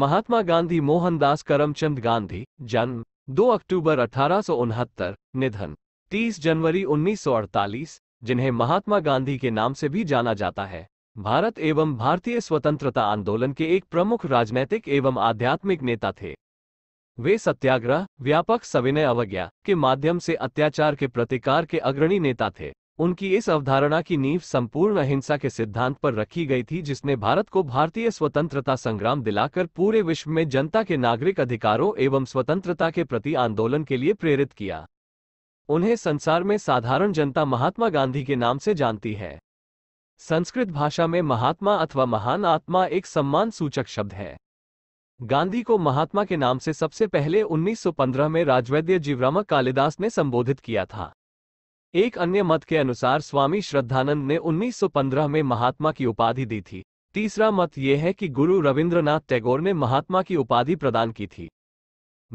महात्मा गांधी मोहनदास करमचंद गांधी जन्म 2 अक्टूबर अठारह निधन 30 जनवरी 1948 जिन्हें महात्मा गांधी के नाम से भी जाना जाता है भारत एवं भारतीय स्वतंत्रता आंदोलन के एक प्रमुख राजनैतिक एवं आध्यात्मिक नेता थे वे सत्याग्रह व्यापक सविनय अवज्ञा के माध्यम से अत्याचार के प्रतिकार के अग्रणी नेता थे उनकी इस अवधारणा की नींव संपूर्ण अहिंसा के सिद्धांत पर रखी गई थी जिसने भारत को भारतीय स्वतंत्रता संग्राम दिलाकर पूरे विश्व में जनता के नागरिक अधिकारों एवं स्वतंत्रता के प्रति आंदोलन के लिए प्रेरित किया उन्हें संसार में साधारण जनता महात्मा गांधी के नाम से जानती है संस्कृत भाषा में महात्मा अथवा महान आत्मा एक सम्मान सूचक शब्द है गांधी को महात्मा के नाम से सबसे पहले 1915 में राजवैद्य जीवरामक कालिदास ने संबोधित किया था एक अन्य मत के अनुसार स्वामी श्रद्धानंद ने 1915 में महात्मा की उपाधि दी थी तीसरा मत यह है कि गुरु रविंद्रनाथ टैगोर ने महात्मा की उपाधि प्रदान की थी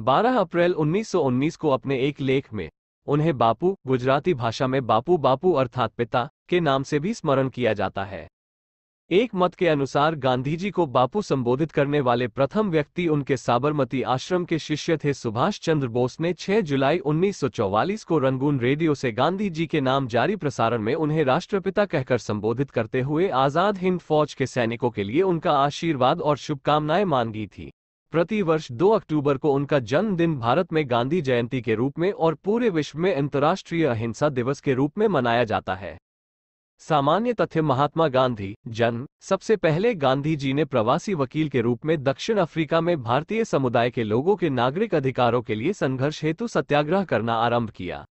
12 अप्रैल 1919 को अपने एक लेख में उन्हें बापू गुजराती भाषा में बापू बापू अर्थात पिता के नाम से भी स्मरण किया जाता है एक मत के अनुसार गांधी जी को बापू संबोधित करने वाले प्रथम व्यक्ति उनके साबरमती आश्रम के शिष्य थे सुभाष चंद्र बोस ने 6 जुलाई 1944 को रंगून रेडियो से गांधी जी के नाम जारी प्रसारण में उन्हें राष्ट्रपिता कहकर संबोधित करते हुए आजाद हिंद फौज के सैनिकों के लिए उनका आशीर्वाद और शुभकामनाएं मांगी थी प्रति वर्ष 2 अक्टूबर को उनका जन्मदिन भारत में गांधी जयंती के रूप में और पूरे विश्व में अंतर्राष्ट्रीय अहिंसा दिवस के रूप में मनाया जाता है सामान्य तथ्य महात्मा गांधी जन्म सबसे पहले गांधी जी ने प्रवासी वकील के रूप में दक्षिण अफ्रीका में भारतीय समुदाय के लोगों के नागरिक अधिकारों के लिए संघर्ष हेतु सत्याग्रह करना आरंभ किया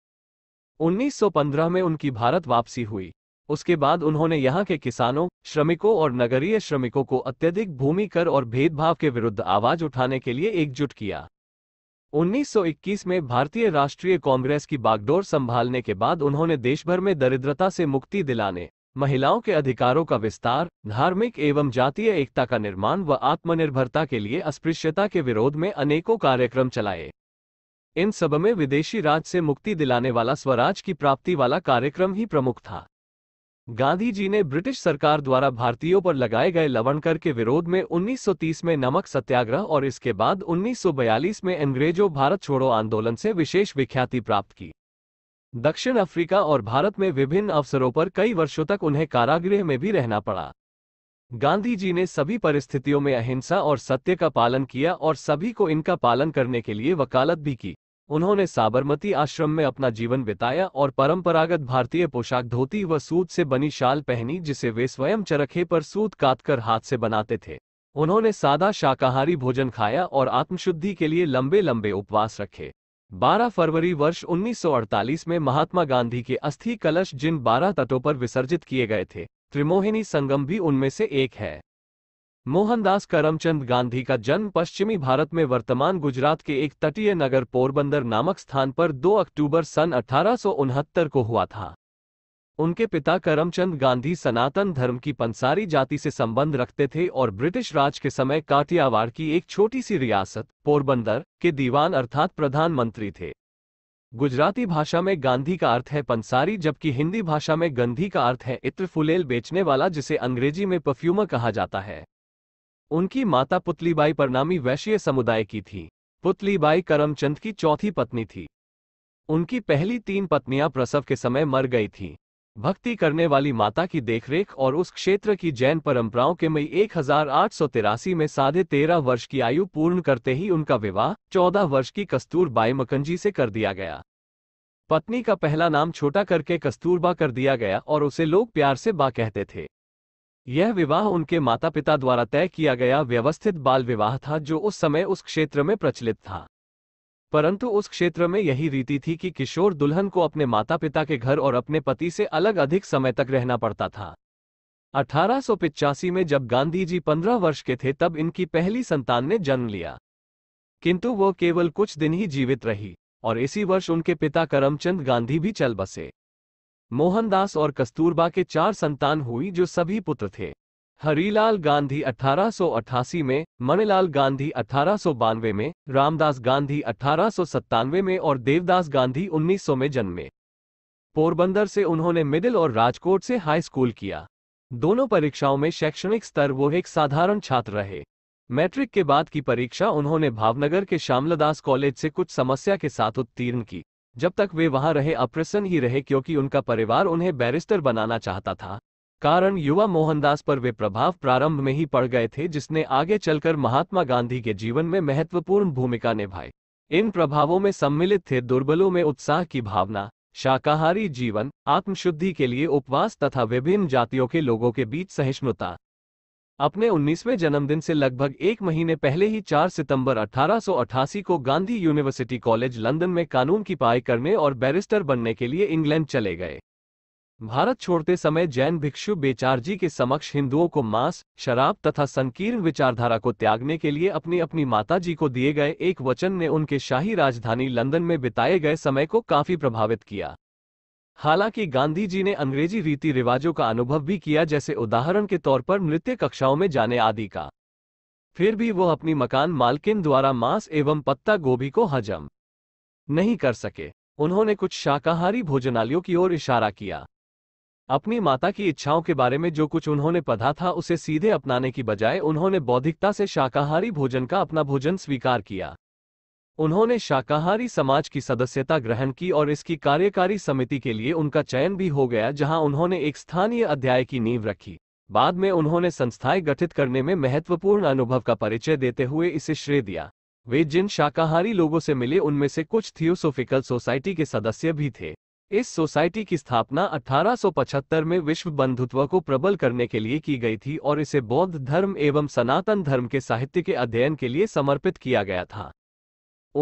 1915 में उनकी भारत वापसी हुई उसके बाद उन्होंने यहाँ के किसानों श्रमिकों और नगरीय श्रमिकों को अत्यधिक भूमि कर और भेदभाव के विरुद्ध आवाज उठाने के लिए एकजुट किया 1921 में भारतीय राष्ट्रीय कांग्रेस की बागडोर संभालने के बाद उन्होंने देशभर में दरिद्रता से मुक्ति दिलाने महिलाओं के अधिकारों का विस्तार धार्मिक एवं जातीय एकता का निर्माण व आत्मनिर्भरता के लिए अस्पृश्यता के विरोध में अनेकों कार्यक्रम चलाए इन सब में विदेशी राज से मुक्ति दिलाने वाला स्वराज की प्राप्ति वाला कार्यक्रम ही प्रमुख था गांधी जी ने ब्रिटिश सरकार द्वारा भारतीयों पर लगाए गए लवणकर के विरोध में 1930 में नमक सत्याग्रह और इसके बाद 1942 में अंग्रेजों भारत छोड़ो आंदोलन से विशेष विख्याति प्राप्त की दक्षिण अफ्रीका और भारत में विभिन्न अवसरों पर कई वर्षों तक उन्हें कारागृह में भी रहना पड़ा गांधी जी ने सभी परिस्थितियों में अहिंसा और सत्य का पालन किया और सभी को इनका पालन करने के लिए वकालत भी की उन्होंने साबरमती आश्रम में अपना जीवन बिताया और परंपरागत भारतीय पोशाक धोती व सूत से बनी शाल पहनी जिसे वे स्वयं चरखे पर सूत काटकर हाथ से बनाते थे उन्होंने सादा शाकाहारी भोजन खाया और आत्मशुद्धि के लिए लंबे लंबे उपवास रखे 12 फरवरी वर्ष 1948 में महात्मा गांधी के अस्थि कलश जिन 12 तटों पर विसर्जित किए गए थे त्रिमोहिनी संगम भी उनमें से एक है मोहनदास करमचंद गांधी का जन्म पश्चिमी भारत में वर्तमान गुजरात के एक तटीय नगर पोरबंदर नामक स्थान पर 2 अक्टूबर सन अठारह को हुआ था उनके पिता करमचंद गांधी सनातन धर्म की पंसारी जाति से संबंध रखते थे और ब्रिटिश राज के समय काठियावाड़ की एक छोटी सी रियासत पोरबंदर के दीवान अर्थात प्रधानमंत्री थे गुजराती भाषा में गांधी का अर्थ है पंसारी जबकि हिंदी भाषा में गंधी का अर्थ है इत्र फुलेल बेचने वाला जिसे अंग्रेजी में परफ्यूमर कहा जाता है उनकी माता पुतलीबाई परनामी वैश्य समुदाय की थी पुतलीबाई करमचंद की चौथी पत्नी थी उनकी पहली तीन पत्नियां प्रसव के समय मर गई थीं भक्ति करने वाली माता की देखरेख और उस क्षेत्र की जैन परंपराओं के मई एक में साढ़े तेरह वर्ष की आयु पूर्ण करते ही उनका विवाह चौदह वर्ष की कस्तूरबाई मकंजी से कर दिया गया पत्नी का पहला नाम छोटा करके कस्तूरबा कर दिया गया और उसे लोग प्यार से बा कहते थे यह विवाह उनके माता पिता द्वारा तय किया गया व्यवस्थित बाल विवाह था जो उस समय उस क्षेत्र में प्रचलित था परंतु उस क्षेत्र में यही रीति थी कि किशोर दुल्हन को अपने माता पिता के घर और अपने पति से अलग अधिक समय तक रहना पड़ता था अठारह में जब गांधी जी पंद्रह वर्ष के थे तब इनकी पहली संतान ने जन्म लिया किंतु वह केवल कुछ दिन ही जीवित रही और इसी वर्ष उनके पिता करमचंद गांधी भी चल बसे मोहनदास और कस्तूरबा के चार संतान हुई जो सभी पुत्र थे हरीलाल गांधी 1888 में मणिलाल गांधी अठारह में रामदास गांधी अठारह में और देवदास गांधी 1900 में जन्मे पोरबंदर से उन्होंने मिडिल और राजकोट से हाई स्कूल किया दोनों परीक्षाओं में शैक्षणिक स्तर वो एक साधारण छात्र रहे मैट्रिक के बाद की परीक्षा उन्होंने भावनगर के श्यामलदास कॉलेज से कुछ समस्या के साथ उत्तीर्ण की जब तक वे वहां रहे अप्रसन्न ही रहे क्योंकि उनका परिवार उन्हें बैरिस्टर बनाना चाहता था कारण युवा मोहनदास पर वे प्रभाव प्रारंभ में ही पड़ गए थे जिसने आगे चलकर महात्मा गांधी के जीवन में महत्वपूर्ण भूमिका निभाई इन प्रभावों में सम्मिलित थे दुर्बलों में उत्साह की भावना शाकाहारी जीवन आत्मशुद्धि के लिए उपवास तथा विभिन्न जातियों के लोगों के बीच सहिष्णुता अपने 19वें जन्मदिन से लगभग एक महीने पहले ही 4 सितंबर 1888 को गांधी यूनिवर्सिटी कॉलेज लंदन में कानून की पाई करने और बैरिस्टर बनने के लिए इंग्लैंड चले गए भारत छोड़ते समय जैन भिक्षु बेचारजी के समक्ष हिंदुओं को मांस शराब तथा संकीर्ण विचारधारा को त्यागने के लिए अपनी अपनी माताजी को दिए गए एक वचन ने उनके शाही राजधानी लंदन में बिताए गए समय को काफी प्रभावित किया हालांकि गांधी जी ने अंग्रेजी रीति रिवाजों का अनुभव भी किया जैसे उदाहरण के तौर पर नृत्य कक्षाओं में जाने आदि का फिर भी वो अपनी मकान मालकिन द्वारा मांस एवं पत्ता गोभी को हजम नहीं कर सके उन्होंने कुछ शाकाहारी भोजनालयों की ओर इशारा किया अपनी माता की इच्छाओं के बारे में जो कुछ उन्होंने पढ़ा था उसे सीधे अपनाने की बजाय उन्होंने बौद्धिकता से शाकाहारी भोजन का अपना भोजन स्वीकार किया उन्होंने शाकाहारी समाज की सदस्यता ग्रहण की और इसकी कार्यकारी समिति के लिए उनका चयन भी हो गया जहां उन्होंने एक स्थानीय अध्याय की नींव रखी बाद में उन्होंने संस्थाएं गठित करने में महत्वपूर्ण अनुभव का परिचय देते हुए इसे श्रेय दिया वे जिन शाकाहारी लोगों से मिले उनमें से कुछ थियोसोफिकल सोसाइटी के सदस्य भी थे इस सोसाइटी की स्थापना 1875 में विश्व बंधुत्व को प्रबल करने के लिए की गई थी और इसे बौद्ध धर्म एवं सनातन धर्म के साहित्य के अध्ययन के लिए समर्पित किया गया था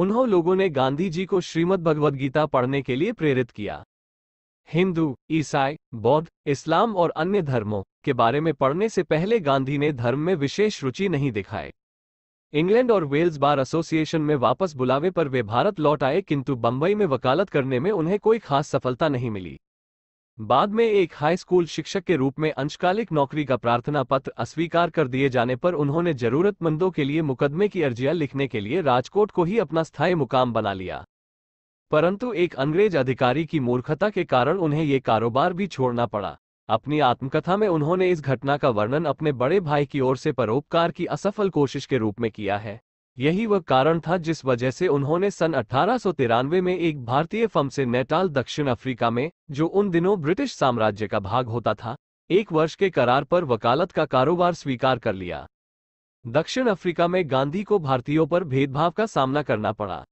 उन्हों लोगों ने गांधी जी को श्रीमद भगवद गीता पढ़ने के लिए प्रेरित किया हिंदू ईसाई बौद्ध इस्लाम और अन्य धर्मों के बारे में पढ़ने से पहले गांधी ने धर्म में विशेष रुचि नहीं दिखाए इंग्लैंड और वेल्स बार एसोसिएशन में वापस बुलावे पर वे भारत लौट आए किंतु बंबई में वकालत करने में उन्हें कोई खास सफलता नहीं मिली बाद में एक हाई स्कूल शिक्षक के रूप में अंशकालिक नौकरी का प्रार्थना पत्र अस्वीकार कर दिए जाने पर उन्होंने जरूरतमंदों के लिए मुकदमे की अर्जियां लिखने के लिए राजकोट को ही अपना स्थायी मुकाम बना लिया परंतु एक अंग्रेज अधिकारी की मूर्खता के कारण उन्हें ये कारोबार भी छोड़ना पड़ा अपनी आत्मकथा में उन्होंने इस घटना का वर्णन अपने बड़े भाई की ओर से परोपकार की असफल कोशिश के रूप में किया है यही वह कारण था जिस वजह से उन्होंने सन अठारह में एक भारतीय फर्म से नेटाल दक्षिण अफ्रीका में जो उन दिनों ब्रिटिश साम्राज्य का भाग होता था एक वर्ष के करार पर वकालत का कारोबार स्वीकार कर लिया दक्षिण अफ्रीका में गांधी को भारतीयों पर भेदभाव का सामना करना पड़ा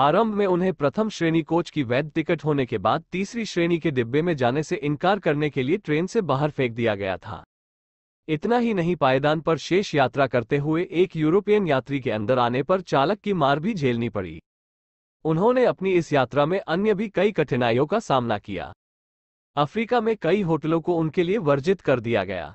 आरंभ में उन्हें प्रथम श्रेणी कोच की वैध टिकट होने के बाद तीसरी श्रेणी के डिब्बे में जाने से इनकार करने के लिए ट्रेन से बाहर फेंक दिया गया था इतना ही नहीं पायदान पर शेष यात्रा करते हुए एक यूरोपियन यात्री के अंदर आने पर चालक की मार भी झेलनी पड़ी उन्होंने अपनी इस यात्रा में अन्य भी कई कठिनाइयों का सामना किया अफ्रीका में कई होटलों को उनके लिए वर्जित कर दिया गया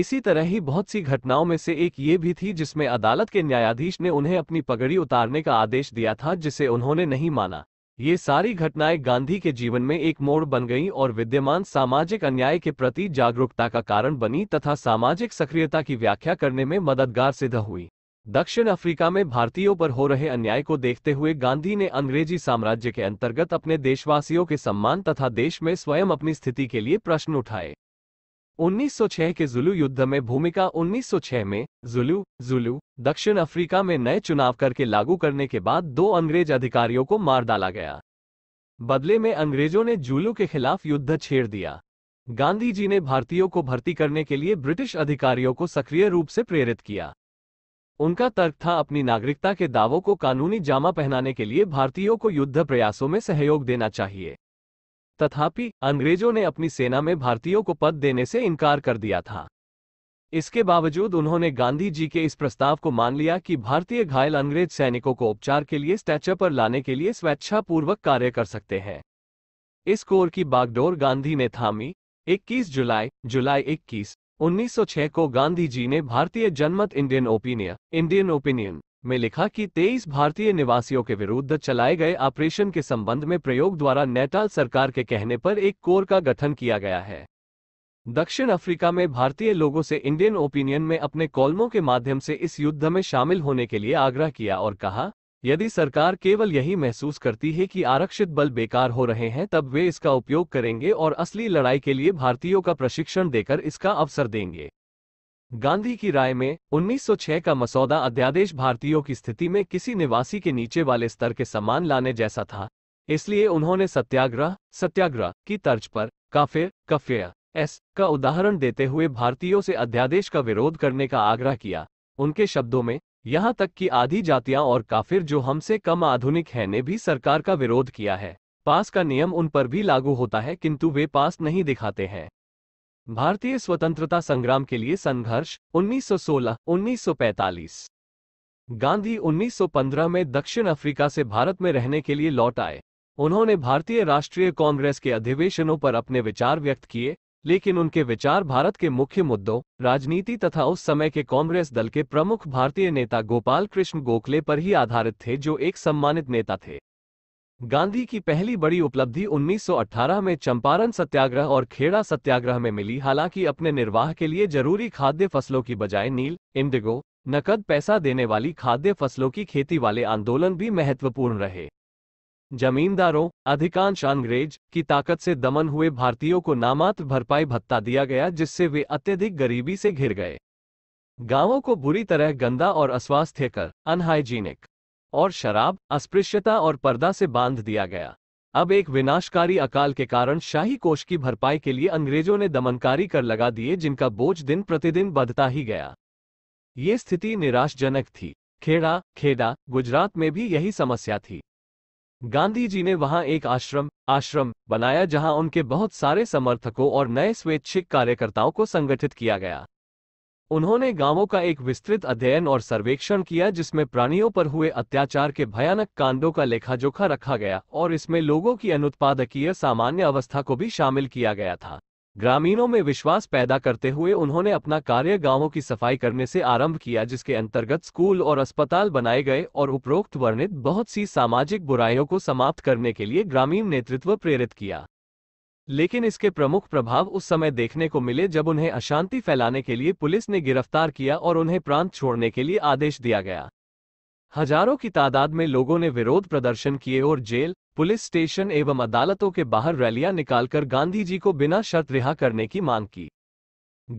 इसी तरह ही बहुत सी घटनाओं में से एक ये भी थी जिसमें अदालत के न्यायाधीश ने उन्हें अपनी पगड़ी उतारने का आदेश दिया था जिसे उन्होंने नहीं माना ये सारी घटनाएं गांधी के जीवन में एक मोड़ बन गईं और विद्यमान सामाजिक अन्याय के प्रति जागरूकता का कारण बनी तथा सामाजिक सक्रियता की व्याख्या करने में मददगार सिद्ध हुई दक्षिण अफ्रीका में भारतीयों पर हो रहे अन्याय को देखते हुए गांधी ने अंग्रेजी साम्राज्य के अंतर्गत अपने देशवासियों के सम्मान तथा देश में स्वयं अपनी स्थिति के लिए प्रश्न उठाए 1906 के जुलू युद्ध में भूमिका 1906 में जुलू जुलू दक्षिण अफ्रीका में नए चुनाव करके लागू करने के बाद दो अंग्रेज अधिकारियों को मार डाला गया बदले में अंग्रेजों ने जुलू के खिलाफ युद्ध छेड़ दिया गांधी जी ने भारतीयों को भर्ती करने के लिए ब्रिटिश अधिकारियों को सक्रिय रूप से प्रेरित किया उनका तर्क था अपनी नागरिकता के दावों को कानूनी जामा पहनाने के लिए भारतीयों को युद्ध प्रयासों में सहयोग देना चाहिए तथापि अंग्रेजों ने अपनी सेना में भारतीयों को पद देने से इनकार कर दिया था इसके बावजूद उन्होंने गांधी जी के इस प्रस्ताव को मान लिया कि भारतीय घायल अंग्रेज सैनिकों को उपचार के लिए स्टैचर पर लाने के लिए स्वेच्छापूर्वक कार्य कर सकते हैं इस कोर की बागडोर गांधी ने थामी 21 जुलाई जुलाई 21 1906 को गांधी जी ने भारतीय जनमत इंडियन ओपिनियन इंडियन ओपिनियन में लिखा कि 23 भारतीय निवासियों के विरुद्ध चलाए गए ऑपरेशन के संबंध में प्रयोग द्वारा नेटाल सरकार के कहने पर एक कोर का गठन किया गया है दक्षिण अफ्रीका में भारतीय लोगों से इंडियन ओपिनियन में अपने कॉलमों के माध्यम से इस युद्ध में शामिल होने के लिए आग्रह किया और कहा यदि सरकार केवल यही महसूस करती है कि आरक्षित बल बेकार हो रहे हैं तब वे इसका उपयोग करेंगे और असली लड़ाई के लिए भारतीयों का प्रशिक्षण देकर इसका अवसर देंगे गांधी की राय में 1906 का मसौदा अध्यादेश भारतीयों की स्थिति में किसी निवासी के नीचे वाले स्तर के सम्मान लाने जैसा था इसलिए उन्होंने सत्याग्रह सत्याग्रह की तर्ज पर काफिर कफिया एस का उदाहरण देते हुए भारतीयों से अध्यादेश का विरोध करने का आग्रह किया उनके शब्दों में यहाँ तक कि आधी जातियां और काफिर जो हमसे कम आधुनिक हैं ने भी सरकार का विरोध किया है पास का नियम उन पर भी लागू होता है किंतु वे पास नहीं दिखाते हैं भारतीय स्वतंत्रता संग्राम के लिए संघर्ष 1916-1945 गांधी 1915 में दक्षिण अफ्रीका से भारत में रहने के लिए लौट आए उन्होंने भारतीय राष्ट्रीय कांग्रेस के अधिवेशनों पर अपने विचार व्यक्त किए लेकिन उनके विचार भारत के मुख्य मुद्दों राजनीति तथा उस समय के कांग्रेस दल के प्रमुख भारतीय नेता गोपाल कृष्ण गोखले पर ही आधारित थे जो एक सम्मानित नेता थे गांधी की पहली बड़ी उपलब्धि 1918 में चंपारण सत्याग्रह और खेड़ा सत्याग्रह में मिली हालांकि अपने निर्वाह के लिए जरूरी खाद्य फसलों की बजाय नील इंडिगो नकद पैसा देने वाली खाद्य फसलों की खेती वाले आंदोलन भी महत्वपूर्ण रहे जमींदारों अधिकांश अंग्रेज की ताकत से दमन हुए भारतीयों को नामात्र भरपाई भत्ता दिया गया जिससे वे अत्यधिक गरीबी से घिर गए गांवों को बुरी तरह गंदा और अस्वास्थ्य कर अनहाइजीनिक और शराब अस्पृश्यता और पर्दा से बांध दिया गया अब एक विनाशकारी अकाल के कारण शाही कोष की भरपाई के लिए अंग्रेजों ने दमनकारी कर लगा दिए जिनका बोझ दिन प्रतिदिन बढ़ता ही गया ये स्थिति निराशजनक थी खेड़ा खेड़ा गुजरात में भी यही समस्या थी गांधी जी ने वहां एक आश्रम आश्रम बनाया जहां उनके बहुत सारे समर्थकों और नए स्वैच्छिक कार्यकर्ताओं को संगठित किया गया उन्होंने गांवों का एक विस्तृत अध्ययन और सर्वेक्षण किया जिसमें प्राणियों पर हुए अत्याचार के भयानक कांडों का लेखाजोखा रखा गया और इसमें लोगों की अनुत्पादकीय सामान्य अवस्था को भी शामिल किया गया था ग्रामीणों में विश्वास पैदा करते हुए उन्होंने अपना कार्य गांवों की सफाई करने से आरंभ किया जिसके अंतर्गत स्कूल और अस्पताल बनाए गए और उपरोक्त वर्णित बहुत सी सामाजिक बुराइयों को समाप्त करने के लिए ग्रामीण नेतृत्व प्रेरित किया लेकिन इसके प्रमुख प्रभाव उस समय देखने को मिले जब उन्हें अशांति फैलाने के लिए पुलिस ने गिरफ्तार किया और उन्हें प्रांत छोड़ने के लिए आदेश दिया गया हजारों की तादाद में लोगों ने विरोध प्रदर्शन किए और जेल पुलिस स्टेशन एवं अदालतों के बाहर रैलियां निकालकर गांधी जी को बिना शर्त रिहा करने की मांग की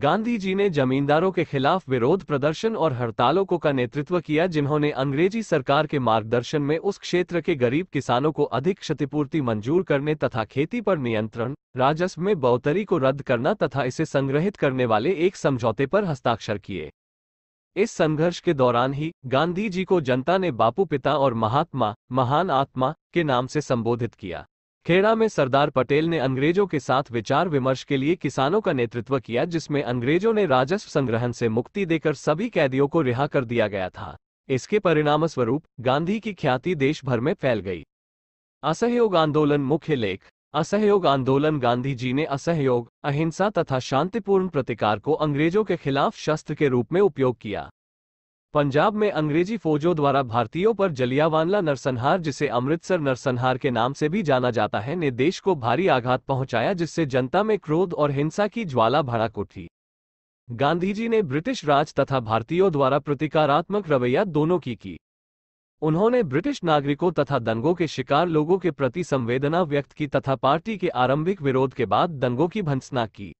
गांधी जी ने जमींदारों के खिलाफ विरोध प्रदर्शन और हड़तालों को का नेतृत्व किया जिन्होंने अंग्रेजी सरकार के मार्गदर्शन में उस क्षेत्र के गरीब किसानों को अधिक क्षतिपूर्ति मंजूर करने तथा खेती पर नियंत्रण राजस्व में बौतरी को रद्द करना तथा इसे संग्रहित करने वाले एक समझौते पर हस्ताक्षर किए इस संघर्ष के दौरान ही गांधी जी को जनता ने बापू पिता और महात्मा महान आत्मा के नाम से संबोधित किया खेड़ा में सरदार पटेल ने अंग्रेजों के साथ विचार विमर्श के लिए किसानों का नेतृत्व किया जिसमें अंग्रेजों ने राजस्व संग्रहण से मुक्ति देकर सभी कैदियों को रिहा कर दिया गया था इसके परिणामस्वरूप गांधी की ख्याति देश भर में फैल गई असहयोग आंदोलन मुख्य लेख असहयोग आंदोलन गांधी जी ने असहयोग अहिंसा तथा शांतिपूर्ण प्रतिकार को अंग्रेजों के खिलाफ शस्त्र के रूप में उपयोग किया पंजाब में अंग्रेजी फौजों द्वारा भारतीयों पर जलियावानला नरसंहार जिसे अमृतसर नरसंहार के नाम से भी जाना जाता है ने देश को भारी आघात पहुंचाया जिससे जनता में क्रोध और हिंसा की ज्वाला भड़क उठी गांधी जी ने ब्रिटिश राज तथा भारतीयों द्वारा प्रतिकारात्मक रवैया दोनों की की उन्होंने ब्रिटिश नागरिकों तथा दंगों के शिकार लोगों के प्रति संवेदना व्यक्त की तथा पार्टी के आरंभिक विरोध के बाद दंगों की भंसना की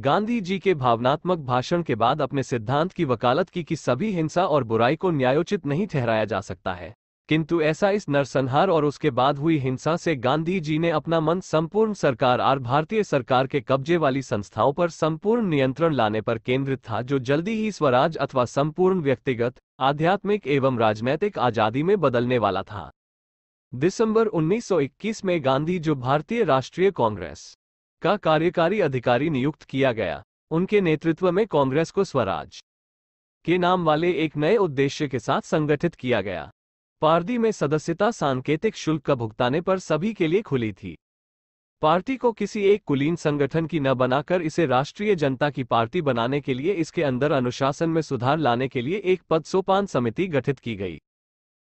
गांधी जी के भावनात्मक भाषण के बाद अपने सिद्धांत की वकालत की कि सभी हिंसा और बुराई को न्यायोचित नहीं ठहराया जा सकता है किंतु ऐसा इस नरसंहार और उसके बाद हुई हिंसा से गांधी जी ने अपना मन संपूर्ण सरकार और भारतीय सरकार के कब्जे वाली संस्थाओं पर संपूर्ण नियंत्रण लाने पर केंद्रित था जो जल्दी ही स्वराज अथवा संपूर्ण व्यक्तिगत आध्यात्मिक एवं राजनैतिक आजादी में बदलने वाला था दिसंबर 1921 में गांधी जो भारतीय राष्ट्रीय कांग्रेस का कार्यकारी अधिकारी नियुक्त किया गया उनके नेतृत्व में कांग्रेस को स्वराज के नाम वाले एक नए उद्देश्य के साथ संगठित किया गया पार्टी में सदस्यता सांकेतिक शुल्क का भुगताने पर सभी के लिए खुली थी पार्टी को किसी एक कुलीन संगठन की न बनाकर इसे राष्ट्रीय जनता की पार्टी बनाने के लिए इसके अंदर अनुशासन में सुधार लाने के लिए एक पद सोपान समिति गठित की गई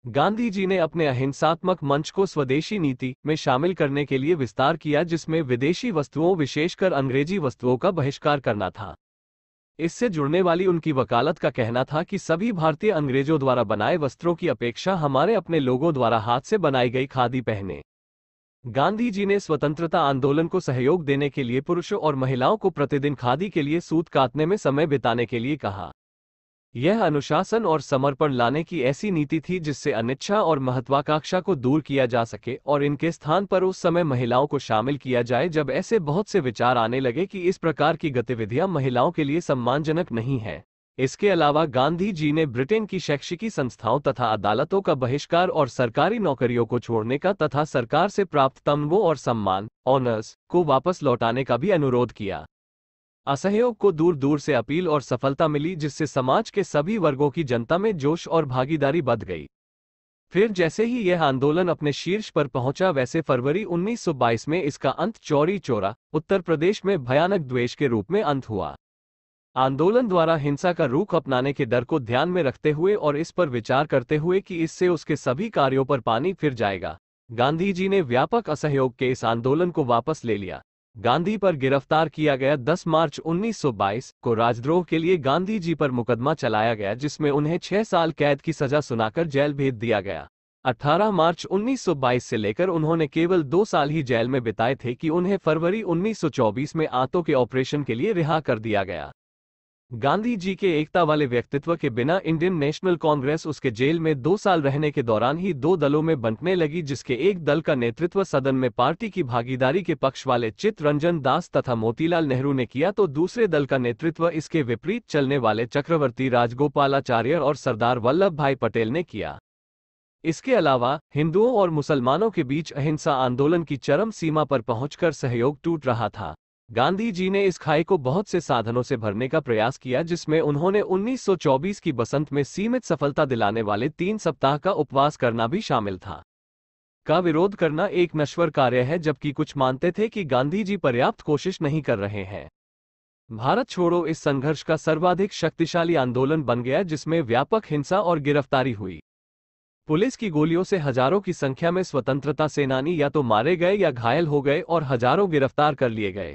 गांधी जी ने अपने अहिंसात्मक मंच को स्वदेशी नीति में शामिल करने के लिए विस्तार किया जिसमें विदेशी वस्तुओं विशेषकर अंग्रेजी वस्तुओं का बहिष्कार करना था इससे जुड़ने वाली उनकी वकालत का कहना था कि सभी भारतीय अंग्रेजों द्वारा बनाए वस्त्रों की अपेक्षा हमारे अपने लोगों द्वारा हाथ से बनाई गई खादी पहने गांधी जी ने स्वतंत्रता आंदोलन को सहयोग देने के लिए पुरुषों और महिलाओं को प्रतिदिन खादी के लिए सूत काटने में समय बिताने के लिए कहा यह अनुशासन और समर्पण लाने की ऐसी नीति थी जिससे अनिच्छा और महत्वाकांक्षा को दूर किया जा सके और इनके स्थान पर उस समय महिलाओं को शामिल किया जाए जब ऐसे बहुत से विचार आने लगे कि इस प्रकार की गतिविधियां महिलाओं के लिए सम्मानजनक नहीं है इसके अलावा गांधी जी ने ब्रिटेन की शैक्षिकी संस्थाओं तथा अदालतों का बहिष्कार और सरकारी नौकरियों को छोड़ने का तथा सरकार से प्राप्त तमवों और सम्मान ऑनर्स को वापस लौटाने का भी अनुरोध किया असहयोग को दूर दूर से अपील और सफलता मिली जिससे समाज के सभी वर्गों की जनता में जोश और भागीदारी बढ़ गई फिर जैसे ही यह आंदोलन अपने शीर्ष पर पहुंचा वैसे फरवरी 1922 में इसका अंत चौरी चौरा उत्तर प्रदेश में भयानक द्वेष के रूप में अंत हुआ आंदोलन द्वारा हिंसा का रूख अपनाने के डर को ध्यान में रखते हुए और इस पर विचार करते हुए कि इससे उसके सभी कार्यों पर पानी फिर जाएगा गांधी जी ने व्यापक असहयोग के इस आंदोलन को वापस ले लिया गांधी पर गिरफ्तार किया गया 10 मार्च 1922 को राजद्रोह के लिए गांधी जी पर मुकदमा चलाया गया जिसमें उन्हें छह साल कैद की सजा सुनाकर जेल भेज दिया गया 18 मार्च 1922 से लेकर उन्होंने केवल दो साल ही जेल में बिताए थे कि उन्हें फरवरी 1924 में आंतों के ऑपरेशन के लिए रिहा कर दिया गया गांधी जी के एकता वाले व्यक्तित्व के बिना इंडियन नेशनल कांग्रेस उसके जेल में दो साल रहने के दौरान ही दो दलों में बंटने लगी जिसके एक दल का नेतृत्व सदन में पार्टी की भागीदारी के पक्ष वाले चित रंजन दास तथा मोतीलाल नेहरू ने किया तो दूसरे दल का नेतृत्व इसके विपरीत चलने वाले चक्रवर्ती राजगोपालाचार्य और सरदार वल्लभ भाई पटेल ने किया इसके अलावा हिंदुओं और मुसलमानों के बीच अहिंसा आंदोलन की चरम सीमा पर पहुंचकर सहयोग टूट रहा था गांधी जी ने इस खाई को बहुत से साधनों से भरने का प्रयास किया जिसमें उन्होंने 1924 की बसंत में सीमित सफलता दिलाने वाले तीन सप्ताह का उपवास करना भी शामिल था का विरोध करना एक नश्वर कार्य है जबकि कुछ मानते थे कि गांधी जी पर्याप्त कोशिश नहीं कर रहे हैं भारत छोड़ो इस संघर्ष का सर्वाधिक शक्तिशाली आंदोलन बन गया जिसमें व्यापक हिंसा और गिरफ्तारी हुई पुलिस की गोलियों से हजारों की संख्या में स्वतंत्रता सेनानी या तो मारे गए या घायल हो गए और हजारों गिरफ्तार कर लिए गए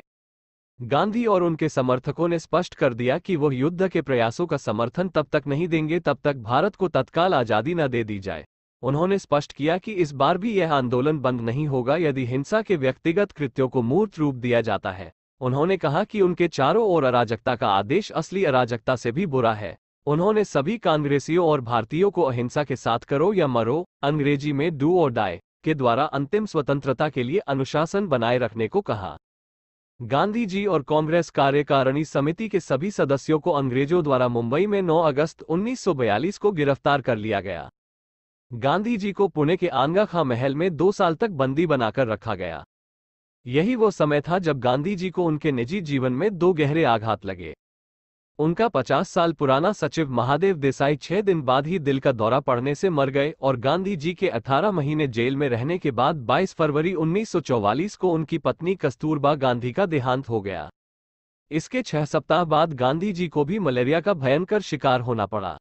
गांधी और उनके समर्थकों ने स्पष्ट कर दिया कि वह युद्ध के प्रयासों का समर्थन तब तक नहीं देंगे तब तक भारत को तत्काल आजादी न दे दी जाए उन्होंने स्पष्ट किया कि इस बार भी यह आंदोलन बंद नहीं होगा यदि हिंसा के व्यक्तिगत कृत्यों को मूर्त रूप दिया जाता है उन्होंने कहा कि उनके चारों ओर अराजकता का आदेश असली अराजकता से भी बुरा है उन्होंने सभी कांग्रेसियों और भारतीयों को अहिंसा के साथ करो या मरो अंग्रेजी में डू और डाय के द्वारा अंतिम स्वतंत्रता के लिए अनुशासन बनाए रखने को कहा गांधी जी और कांग्रेस कार्यकारिणी समिति के सभी सदस्यों को अंग्रेजों द्वारा मुंबई में 9 अगस्त 1942 को गिरफ्तार कर लिया गया गांधी जी को पुणे के आनगा खां महल में दो साल तक बंदी बनाकर रखा गया यही वो समय था जब गांधी जी को उनके निजी जीवन में दो गहरे आघात लगे उनका 50 साल पुराना सचिव महादेव देसाई छह दिन बाद ही दिल का दौरा पड़ने से मर गए और गांधी जी के 18 महीने जेल में रहने के बाद 22 फरवरी 1944 को उनकी पत्नी कस्तूरबा गांधी का देहांत हो गया इसके छह सप्ताह बाद गांधी जी को भी मलेरिया का भयंकर शिकार होना पड़ा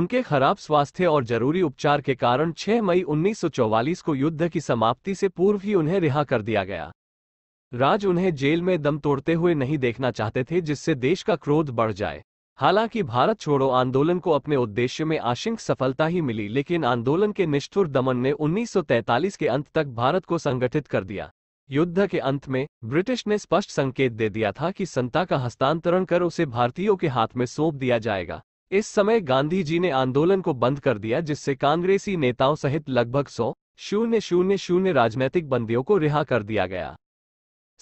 उनके खराब स्वास्थ्य और जरूरी उपचार के कारण 6 मई 1944 को युद्ध की समाप्ति से पूर्व ही उन्हें रिहा कर दिया गया राज उन्हें जेल में दम तोड़ते हुए नहीं देखना चाहते थे जिससे देश का क्रोध बढ़ जाए हालांकि भारत छोड़ो आंदोलन को अपने उद्देश्य में आशंक सफलता ही मिली लेकिन आंदोलन के निष्ठुर दमन ने 1943 के अंत तक भारत को संगठित कर दिया युद्ध के अंत में ब्रिटिश ने स्पष्ट संकेत दे दिया था कि संता का हस्तांतरण कर उसे भारतीयों के हाथ में सौंप दिया जाएगा इस समय गांधी जी ने आंदोलन को बंद कर दिया जिससे कांग्रेसी नेताओं सहित लगभग सौ शून्य शून्य शून्य राजनैतिक बंदियों को रिहा कर दिया गया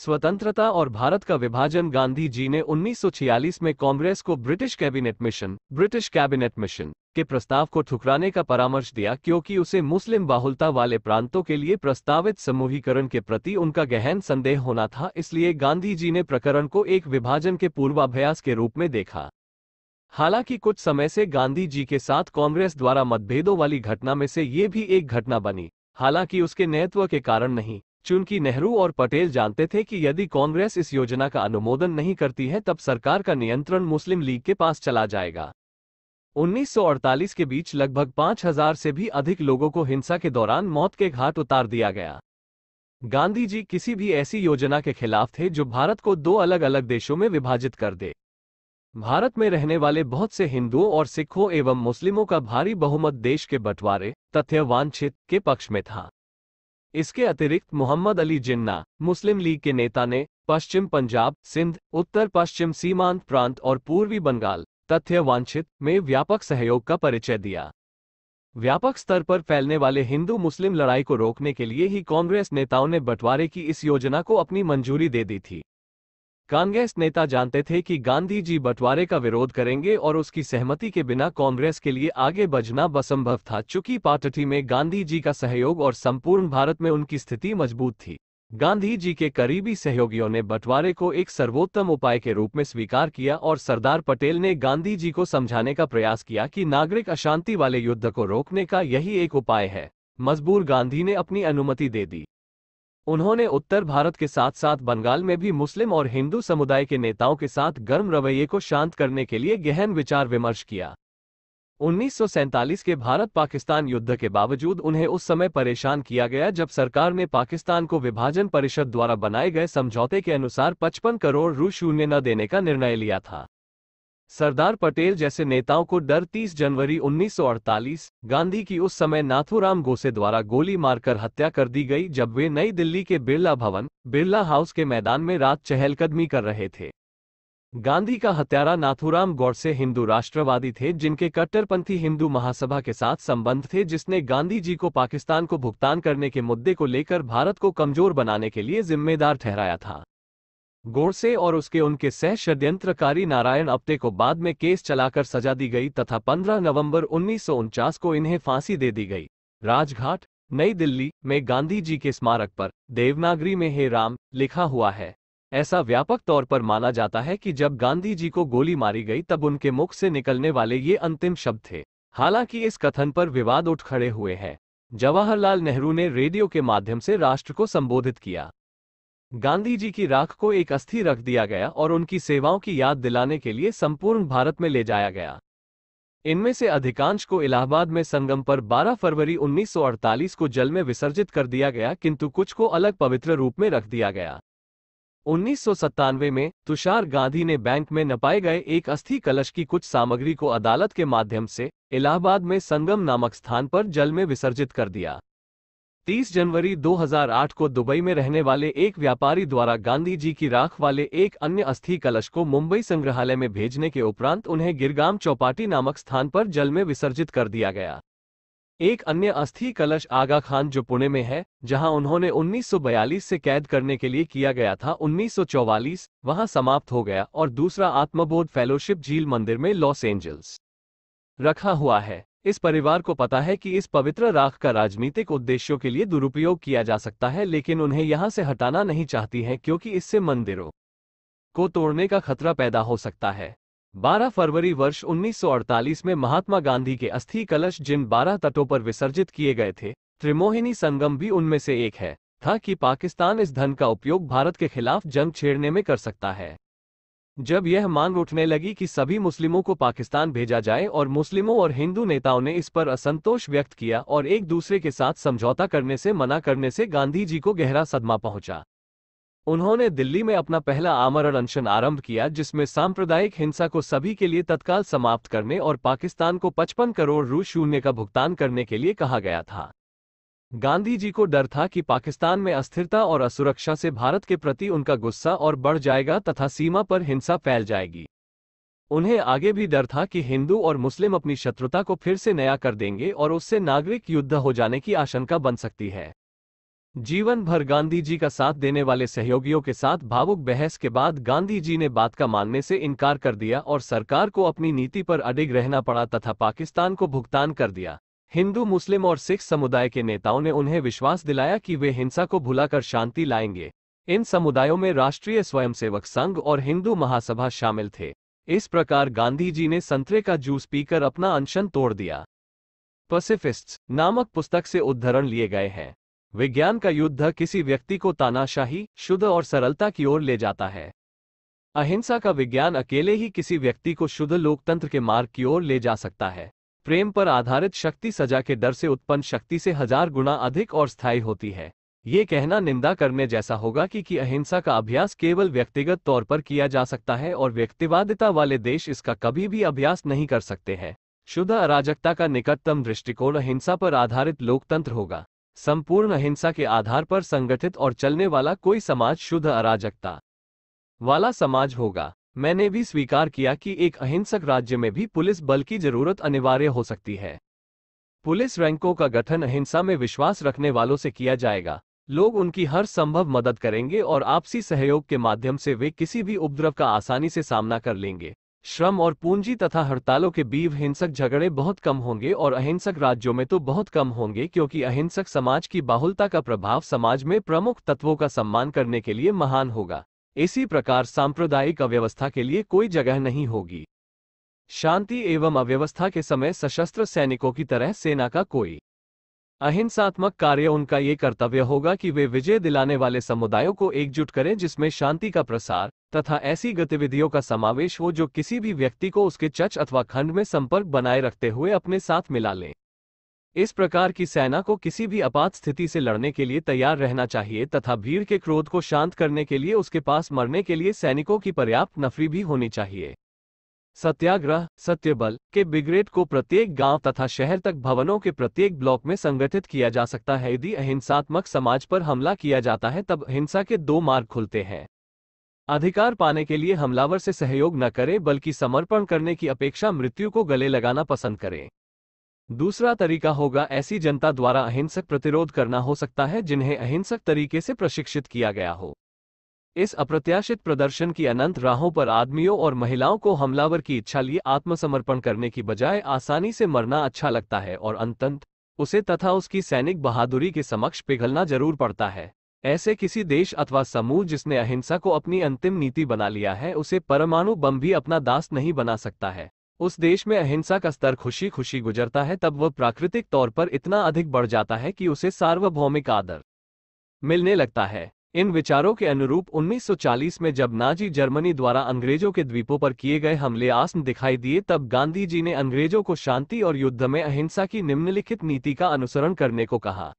स्वतंत्रता और भारत का विभाजन गांधी जी ने 1946 में कांग्रेस को British cabinet mission British cabinet mission के प्रस्ताव को ठुकराने का परामर्श दिया क्योंकि उसे मुस्लिम बाहुलता वाले प्रांतों के लिए प्रस्तावित समूहीकरण के प्रति उनका गहन संदेह होना था इसलिए गांधी जी ने प्रकरण को एक विभाजन के पूर्वाभ्यास के रूप में देखा हालांकि कुछ समय से गांधी जी के साथ कांग्रेस द्वारा मतभेदों वाली घटना में से ये भी एक घटना बनी हालांकि उसके नेतृत्व के कारण नहीं चूंकि नेहरू और पटेल जानते थे कि यदि कांग्रेस इस योजना का अनुमोदन नहीं करती है तब सरकार का नियंत्रण मुस्लिम लीग के पास चला जाएगा 1948 के बीच लगभग 5000 से भी अधिक लोगों को हिंसा के दौरान मौत के घाट उतार दिया गया गांधी जी किसी भी ऐसी योजना के खिलाफ थे जो भारत को दो अलग अलग देशों में विभाजित कर दे भारत में रहने वाले बहुत से हिंदुओं और सिखों एवं मुस्लिमों का भारी बहुमत देश के बंटवारे तथ्य वांछित के पक्ष में था इसके अतिरिक्त मोहम्मद अली जिन्ना मुस्लिम लीग के नेता ने पश्चिम पंजाब सिंध उत्तर पश्चिम सीमांत प्रांत और पूर्वी बंगाल तथ्य वांछित में व्यापक सहयोग का परिचय दिया व्यापक स्तर पर फैलने वाले हिंदू मुस्लिम लड़ाई को रोकने के लिए ही कांग्रेस नेताओं ने बंटवारे की इस योजना को अपनी मंजूरी दे दी थी कांग्रेस नेता जानते थे कि गांधी जी बंटवारे का विरोध करेंगे और उसकी सहमति के बिना कांग्रेस के लिए आगे बढ़ना बसंभव था चूंकि पाटठी में गांधी जी का सहयोग और संपूर्ण भारत में उनकी स्थिति मजबूत थी गांधी जी के करीबी सहयोगियों ने बंटवारे को एक सर्वोत्तम उपाय के रूप में स्वीकार किया और सरदार पटेल ने गांधी जी को समझाने का प्रयास किया कि नागरिक अशांति वाले युद्ध को रोकने का यही एक उपाय है मजबूर गांधी ने अपनी अनुमति दे दी उन्होंने उत्तर भारत के साथ साथ बंगाल में भी मुस्लिम और हिंदू समुदाय के नेताओं के साथ गर्म रवैये को शांत करने के लिए गहन विचार विमर्श किया उन्नीस के भारत पाकिस्तान युद्ध के बावजूद उन्हें उस समय परेशान किया गया जब सरकार ने पाकिस्तान को विभाजन परिषद द्वारा बनाए गए समझौते के अनुसार 55 करोड़ रू शून्य न देने का निर्णय लिया था सरदार पटेल जैसे नेताओं को डर 30 जनवरी 1948, गांधी की उस समय नाथुराम गोसे द्वारा गोली मारकर हत्या कर दी गई जब वे नई दिल्ली के बिरला भवन बिरला हाउस के मैदान में रात चहलकदमी कर रहे थे गांधी का हत्यारा नाथुराम गौडसे हिंदू राष्ट्रवादी थे जिनके कट्टरपंथी हिंदू महासभा के साथ संबंध थे जिसने गांधी जी को पाकिस्तान को भुगतान करने के मुद्दे को लेकर भारत को कमजोर बनाने के लिए जिम्मेदार ठहराया था गोडसे और उसके उनके सह षड्यंत्रकारी नारायण अप्ते को बाद में केस चलाकर सजा दी गई तथा 15 नवंबर उन्नीस को इन्हें फांसी दे दी गई राजघाट नई दिल्ली में गांधी जी के स्मारक पर देवनागरी में हे राम लिखा हुआ है ऐसा व्यापक तौर पर माना जाता है कि जब गांधी जी को गोली मारी गई तब उनके मुख से निकलने वाले ये अंतिम शब्द थे हालांकि इस कथन पर विवाद उठ खड़े हुए हैं जवाहरलाल नेहरू ने रेडियो के माध्यम से राष्ट्र को संबोधित किया गांधी जी की राख को एक अस्थि रख दिया गया और उनकी सेवाओं की याद दिलाने के लिए संपूर्ण भारत में ले जाया गया इनमें से अधिकांश को इलाहाबाद में संगम पर 12 फरवरी 1948 को जल में विसर्जित कर दिया गया किंतु कुछ को अलग पवित्र रूप में रख दिया गया उन्नीस में तुषार गांधी ने बैंक में नपाए गए एक अस्थि कलश की कुछ सामग्री को अदालत के माध्यम से इलाहाबाद में संगम नामक स्थान पर जल में विसर्जित कर दिया 30 जनवरी 2008 को दुबई में रहने वाले एक व्यापारी द्वारा गांधी जी की राख वाले एक अन्य अस्थि कलश को मुंबई संग्रहालय में भेजने के उपरांत उन्हें गिरगाम चौपाटी नामक स्थान पर जल में विसर्जित कर दिया गया एक अन्य अस्थि कलश आगा खान जो पुणे में है जहां उन्होंने 1942 से कैद करने के लिए किया गया था 1944 वहां समाप्त हो गया और दूसरा आत्मबोध फेलोशिप झील मंदिर में लॉस एंजल्स रखा हुआ है इस परिवार को पता है कि इस पवित्र राख का राजनीतिक उद्देश्यों के लिए दुरुपयोग किया जा सकता है लेकिन उन्हें यहां से हटाना नहीं चाहती हैं क्योंकि इससे मंदिरों को तोड़ने का खतरा पैदा हो सकता है 12 फरवरी वर्ष 1948 में महात्मा गांधी के अस्थि कलश जिन 12 तटों पर विसर्जित किए गए थे त्रिमोहिनी संगम भी उनमें से एक है था कि पाकिस्तान इस धन का उपयोग भारत के खिलाफ जंग छेड़ने में कर सकता है जब यह मांग उठने लगी कि सभी मुस्लिमों को पाकिस्तान भेजा जाए और मुस्लिमों और हिंदू नेताओं ने इस पर असंतोष व्यक्त किया और एक दूसरे के साथ समझौता करने से मना करने से गांधी जी को गहरा सदमा पहुंचा उन्होंने दिल्ली में अपना पहला आमरण अनशन आरंभ किया जिसमें सांप्रदायिक हिंसा को सभी के लिए तत्काल समाप्त करने और पाकिस्तान को 55 करोड़ रू शून्य का भुगतान करने के लिए कहा गया था गांधी जी को डर था कि पाकिस्तान में अस्थिरता और असुरक्षा से भारत के प्रति उनका गुस्सा और बढ़ जाएगा तथा सीमा पर हिंसा फैल जाएगी उन्हें आगे भी डर था कि हिंदू और मुस्लिम अपनी शत्रुता को फिर से नया कर देंगे और उससे नागरिक युद्ध हो जाने की आशंका बन सकती है जीवन भर गांधी जी का साथ देने वाले सहयोगियों के साथ भावुक बहस के बाद गांधी जी ने बात का मानने से इनकार कर दिया और सरकार को अपनी नीति पर अडिग रहना पड़ा तथा पाकिस्तान को भुगतान कर दिया हिंदू मुस्लिम और सिख समुदाय के नेताओं ने उन्हें विश्वास दिलाया कि वे हिंसा को भुलाकर शांति लाएंगे इन समुदायों में राष्ट्रीय स्वयंसेवक संघ और हिंदू महासभा शामिल थे इस प्रकार गांधी जी ने संतरे का जूस पीकर अपना अनशन तोड़ दिया पसिफिस्ट्स नामक पुस्तक से उद्धरण लिए गए हैं विज्ञान का युद्ध किसी व्यक्ति को तानाशाही शुद्ध और सरलता की ओर ले जाता है अहिंसा का विज्ञान अकेले ही किसी व्यक्ति को शुद्ध लोकतंत्र के मार्ग की ओर ले जा सकता है प्रेम पर आधारित शक्ति सजा के डर से उत्पन्न शक्ति से हजार गुना अधिक और स्थायी होती है ये कहना निंदा करने जैसा होगा कि, कि अहिंसा का अभ्यास केवल व्यक्तिगत तौर पर किया जा सकता है और व्यक्तिवादिता वाले देश इसका कभी भी अभ्यास नहीं कर सकते हैं शुद्ध अराजकता का निकटतम दृष्टिकोण अहिंसा पर आधारित लोकतंत्र होगा संपूर्ण अहिंसा के आधार पर संगठित और चलने वाला कोई समाज शुद्ध अराजकता वाला समाज होगा मैंने भी स्वीकार किया कि एक अहिंसक राज्य में भी पुलिस बल की जरूरत अनिवार्य हो सकती है पुलिस रैंकों का गठन अहिंसा में विश्वास रखने वालों से किया जाएगा लोग उनकी हर संभव मदद करेंगे और आपसी सहयोग के माध्यम से वे किसी भी उपद्रव का आसानी से सामना कर लेंगे श्रम और पूंजी तथा हड़तालों के बीव हिंसक झगड़े बहुत कम होंगे और अहिंसक राज्यों में तो बहुत कम होंगे क्योंकि अहिंसक समाज की बाहुलता का प्रभाव समाज में प्रमुख तत्वों का सम्मान करने के लिए महान होगा इसी प्रकार सांप्रदायिक अव्यवस्था के लिए कोई जगह नहीं होगी शांति एवं अव्यवस्था के समय सशस्त्र सैनिकों की तरह सेना का कोई अहिंसात्मक कार्य उनका ये कर्तव्य होगा कि वे विजय दिलाने वाले समुदायों को एकजुट करें जिसमें शांति का प्रसार तथा ऐसी गतिविधियों का समावेश हो जो किसी भी व्यक्ति को उसके चच अथवा खंड में संपर्क बनाए रखते हुए अपने साथ मिला लें इस प्रकार की सेना को किसी भी आपात स्थिति से लड़ने के लिए तैयार रहना चाहिए तथा भीड़ के क्रोध को शांत करने के लिए उसके पास मरने के लिए सैनिकों की पर्याप्त नफरी भी होनी चाहिए सत्याग्रह सत्यबल के ब्रिग्रेड को प्रत्येक गांव तथा शहर तक भवनों के प्रत्येक ब्लॉक में संगठित किया जा सकता है यदि अहिंसात्मक समाज पर हमला किया जाता है तब हिंसा के दो मार्ग खुलते हैं अधिकार पाने के लिए हमलावर से सहयोग न करें बल्कि समर्पण करने की अपेक्षा मृत्यु को गले लगाना पसंद करें दूसरा तरीका होगा ऐसी जनता द्वारा अहिंसक प्रतिरोध करना हो सकता है जिन्हें अहिंसक तरीके से प्रशिक्षित किया गया हो इस अप्रत्याशित प्रदर्शन की अनंत राहों पर आदमियों और महिलाओं को हमलावर की इच्छा लिए आत्मसमर्पण करने की बजाय आसानी से मरना अच्छा लगता है और अंतंत उसे तथा उसकी सैनिक बहादुरी के समक्ष पिघलना जरूर पड़ता है ऐसे किसी देश अथवा समूह जिसने अहिंसा को अपनी अंतिम नीति बना लिया है उसे परमाणु बम भी अपना दास नहीं बना सकता है उस देश में अहिंसा का स्तर खुशी खुशी गुजरता है तब वह प्राकृतिक तौर पर इतना अधिक बढ़ जाता है कि उसे सार्वभौमिक आदर मिलने लगता है इन विचारों के अनुरूप 1940 में जब नाजी जर्मनी द्वारा अंग्रेजों के द्वीपों पर किए गए हमले आसम दिखाई दिए तब गांधी जी ने अंग्रेजों को शांति और युद्ध में अहिंसा की निम्नलिखित नीति का अनुसरण करने को कहा